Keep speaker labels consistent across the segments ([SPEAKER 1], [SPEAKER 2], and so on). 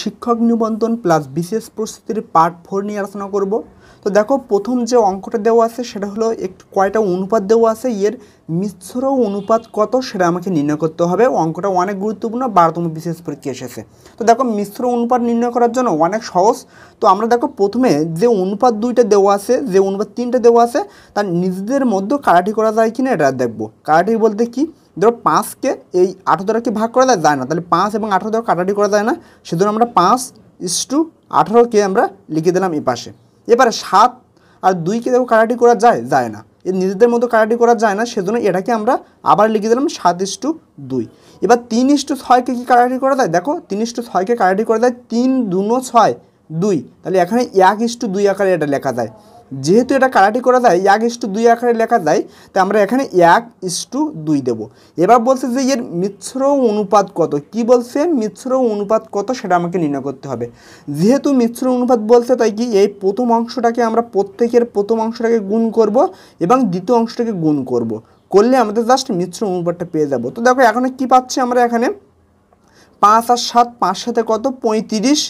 [SPEAKER 1] শিক্ষক নিবন্ধন প্লাস বিশেষ প্রস্তুতির পার্ট ফোর নিয়ে আলোচনা করব তো দেখো প্রথম যে অঙ্কটা দেওয়া আছে সেটা হলো একটু কয়টা অনুপাত দেওয়া আছে এর মিশ্র অনুপাত কত সেটা আমাকে নির্ণয় করতে হবে অঙ্কটা অনেক গুরুত্বপূর্ণ বারোতম বিশেষ পরীক্ষা এসেছে তো দেখো মিশ্র অনুপাত নির্ণয় করার জন্য অনেক সহজ তো আমরা দেখো প্রথমে যে অনুপাত দুইটা দেওয়া আছে যে অনুপাত তিনটা দেওয়া আছে তার নিজেদের মধ্যে কারাটি করা যায় কিনা এটা দেখবো কারাটি বলতে কী ধরো পাঁচকে এই আঠারো দ্বারাকে ভাগ করা যায় না তাহলে পাঁচ এবং আঠেরো দ্বারা কাটাটি করা যায় না সেজন্য আমরা পাঁচ ইস টু আঠারোকে আমরা লিখে দিলাম এ পাশে এবারে সাত আর দুইকে দেখো কাটাটি করা যায় যায় না এর নিজেদের মতো কাটাটি করা যায় না সেজন্য এটাকে আমরা আবার লিখে দিলাম সাত ইস টু দুই এবার তিন ইস টু ছয়কে কী কাটাটি করা যায় দেখো তিন ইস টু ছয়কে কাটাটি করা যায় তিন দুনো ছয় দুই তাহলে এখানে এক ইস টু দুই আকারে এটা লেখা যায় যেহেতু এটা কালাটি করা যায় এক ইস্টু দুই আকারে লেখা যায় তাই আমরা এখানে এক ইস্টু দুই দেবো এবার বলছে যে এর মিশ্র অনুপাত কত কি বলছে মিশ্র অনুপাত কত সেটা আমাকে নির্ণয় করতে হবে যেহেতু মিশ্র অনুপাত বলছে তাই কি এই প্রথম অংশটাকে আমরা প্রত্যেকের প্রথম অংশটাকে গুণ করব এবং দ্বিতীয় অংশটাকে গুণ করব। করলে আমাদের জাস্ট মিশ্র অনুপাতটা পেয়ে যাব তো দেখো এখানে কি পাচ্ছি আমরা এখানে পাঁচ আর সাত পাঁচ সাথে কত পঁয়ত্রিশ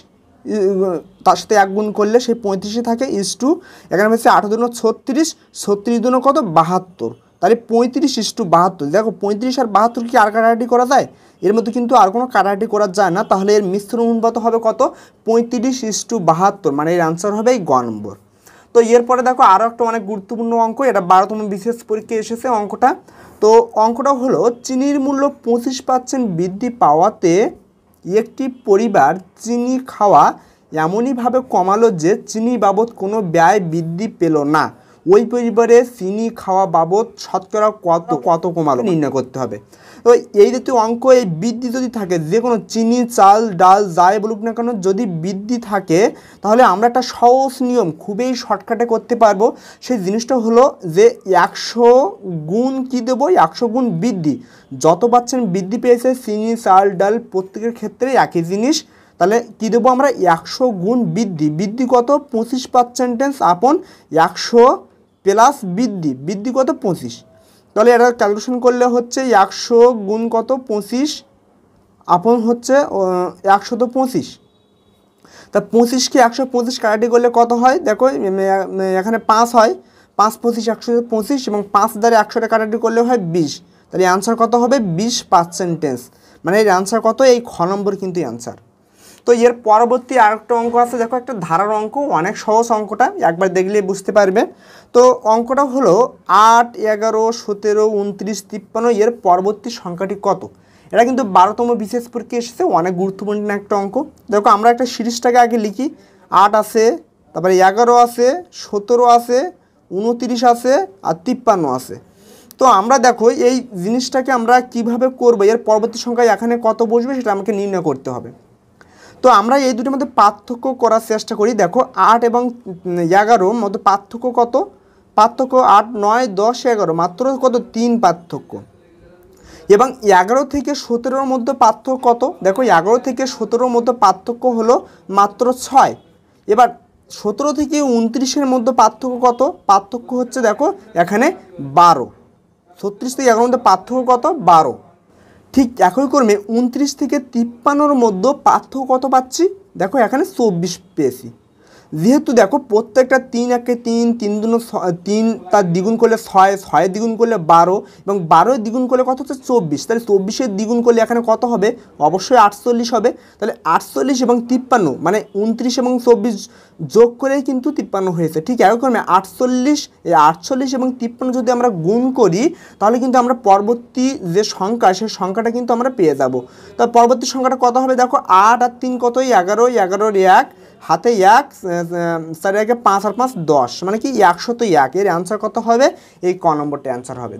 [SPEAKER 1] তার সাথে এক গুণ করলে সেই পঁয়ত্রিশে থাকে ইস টু এখানে হচ্ছে আঠারো দুনো ছত্রিশ ছত্রিশ দুনো কত বাহাত্তর তাহলে পঁয়ত্রিশ ইস টু বাহাত্তর দেখো পঁয়ত্রিশ আর বাহাত্তর কি আর কাটাটি করা যায় এর মধ্যে কিন্তু আর কোনো কাটাটি করা যায় না তাহলে এর মিশ্র অনুপাত হবে কত পঁয়ত্রিশ ইস টু বাহাত্তর মানে এর আনসার হবে এই গ নম্বর তো এরপরে দেখো আরও একটা অনেক গুরুত্বপূর্ণ অঙ্ক এটা বারোতম বিশেষ পরীক্ষায় এসেছে অঙ্কটা তো অঙ্কটা হলো চিনির মূল্য পঁচিশ পার্সেন্ট বৃদ্ধি পাওয়াতে একটি পরিবার চিনি খাওয়া এমনইভাবে কমালো যে চিনি বাবদ কোনো ব্যয় বৃদ্ধি পেল না ওই পরিবারে চিনি খাওয়া বাবদ শতকরা কত কত কমালো নির্ণয় করতে হবে তো এই জাতীয় অঙ্ক এই বৃদ্ধি যদি থাকে যে কোনো চিনি চাল ডাল যাই বলুক না কেন যদি বৃদ্ধি থাকে তাহলে আমরা একটা সহজ নিয়ম খুবই শর্টকাটে করতে পারবো সেই জিনিসটা হলো যে একশো গুণ কী দেবো একশো গুণ বৃদ্ধি যত পাচ্ছেন বৃদ্ধি পেয়েছে চিনি চাল ডাল প্রত্যেকের ক্ষেত্রে একই জিনিস তাহলে কী দেবো আমরা একশো গুণ বৃদ্ধি বৃদ্ধি কত পঁচিশ পার্সেন্টেন্স আপন একশো প্লাস বৃদ্ধি বৃদ্ধি কত পঁচিশ তাহলে এটা ক্যালকুলেশন করলে হচ্ছে একশো গুণ কত পঁচিশ আপন হচ্ছে একশো তো পঁচিশ তা পঁচিশকে একশো পঁচিশ কাটাটি করলে কত হয় দেখো এখানে পাঁচ হয় পাঁচ পঁচিশ একশো পঁচিশ এবং পাঁচ দ্বারা একশোটা কাটাটি করলে হয় বিশ তাহলে অ্যান্সার কত হবে বিশ পার্সেন্টেজ মানে এর অ্যান্সার কত এই খ নম্বর কিন্তু অ্যান্সার তো এর পরবর্তী আরেকটা অঙ্ক আছে দেখো একটা ধারার অঙ্ক অনেক সহজ অঙ্কটা একবার দেখলে বুঝতে পারবে তো অঙ্কটা হলো আট এগারো সতেরো উনত্রিশ তিপ্পান্ন এর পরবর্তী সংখ্যাটি কত এটা কিন্তু বারোতম বিশেষ পরীক্ষা এসেছে অনেক গুরুত্বপূর্ণ একটা অঙ্ক দেখো আমরা একটা সিরিজটাকে আগে লিখি আট আছে তারপরে এগারো আছে সতেরো আছে উনত্রিশ আছে আর তিপ্পান্ন আছে তো আমরা দেখো এই জিনিসটাকে আমরা কিভাবে করবো এর পরবর্তী সংখ্যায় এখানে কত বসবে সেটা আমাকে নির্ণয় করতে হবে তো আমরা এই দুটির মধ্যে পার্থক্য করার চেষ্টা করি দেখো আট এবং এগারোর মধ্যে পার্থক্য কত পার্থক্য আট নয় দশ এগারো মাত্র কত তিন পার্থক্য এবং এগারো থেকে সতেরোর মধ্যে পার্থক্য কত দেখো এগারো থেকে সতেরোর মধ্যে পার্থক্য হলো মাত্র ছয় এবার সতেরো থেকে উনত্রিশের মধ্যে পার্থক্য কত পার্থক্য হচ্ছে দেখো এখানে বারো ছত্রিশ থেকে এগারোর মধ্যে পার্থক্য কত বারো ঠিক একই কর্মে উনত্রিশ থেকে তিপ্পান্নর মধ্যে পার্থক্য কত পাচ্ছি দেখো এখানে চব্বিশ পেয়েছি যেহেতু দেখো প্রত্যেকটা তিন একে তিন তিন দু তিন তার দ্বিগুণ করলে ছয় ছয়ের দ্বিগুণ করলে বারো এবং বারোয় দ্বিগুণ করলে কত হচ্ছে চব্বিশ তাহলে চব্বিশের দ্বিগুণ করলে এখানে কত হবে অবশ্যই আটচল্লিশ হবে তাহলে আটচল্লিশ এবং তিপ্পান্ন মানে উনত্রিশ এবং চব্বিশ যোগ করেই কিন্তু তিপ্পান্ন হয়েছে ঠিক একরকমে আটচল্লিশ এই আটচল্লিশ এবং তিপ্পান্ন যদি আমরা গুণ করি তাহলে কিন্তু আমরা পরবর্তী যে সংখ্যা সেই সংখ্যাটা কিন্তু আমরা পেয়ে যাব তা পরবর্তী সংখ্যাটা কত হবে দেখো আট আর তিন কতই এগারো এগারোর এক হাতে এক স্যার আগে পাঁচ আর পাঁচ দশ মানে কি একশো তো এক এর অ্যান্সার কত হবে এই ক নম্বরটা অ্যান্সার হবে